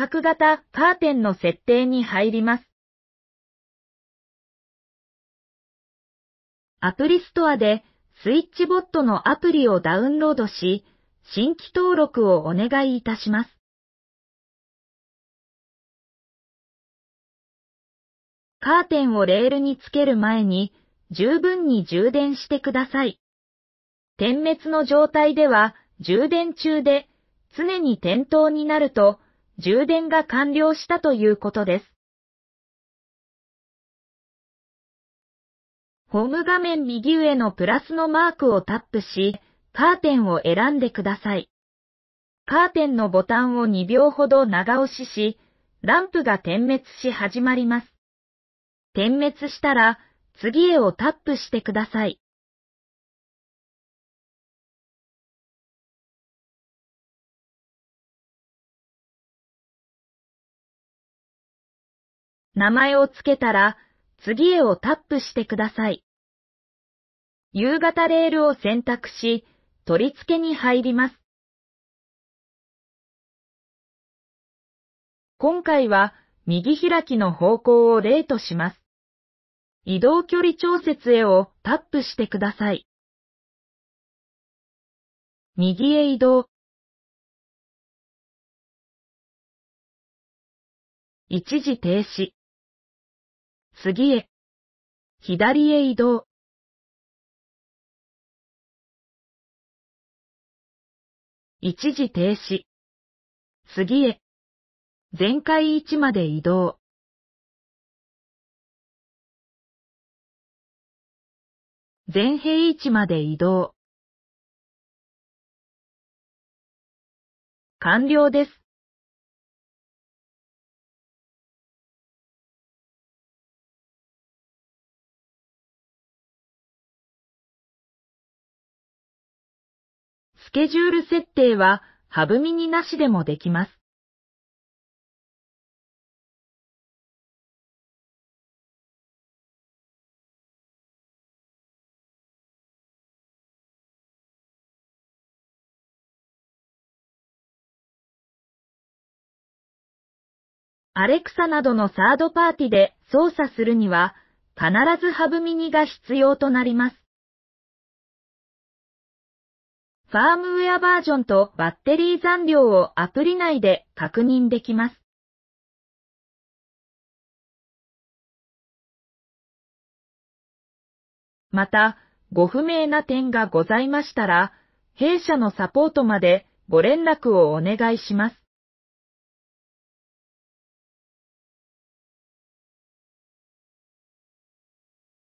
角型カーテンの設定に入ります。アプリストアでスイッチボットのアプリをダウンロードし、新規登録をお願いいたします。カーテンをレールにつける前に十分に充電してください。点滅の状態では充電中で常に点灯になると充電が完了したということです。ホーム画面右上のプラスのマークをタップし、カーテンを選んでください。カーテンのボタンを2秒ほど長押しし、ランプが点滅し始まります。点滅したら、次へをタップしてください。名前をつけたら、次へをタップしてください。夕方レールを選択し、取り付けに入ります。今回は、右開きの方向を0とします。移動距離調節へをタップしてください。右へ移動。一時停止。次へ。左へ移動。一時停止。次へ。全開位置まで移動。全平位置まで移動。完了です。スケジュール設定は、ハブミニなしでもできます。アレクサなどのサードパーティで操作するには、必ずハブミニが必要となります。ファームウェアバージョンとバッテリー残量をアプリ内で確認できます。また、ご不明な点がございましたら、弊社のサポートまでご連絡をお願いします。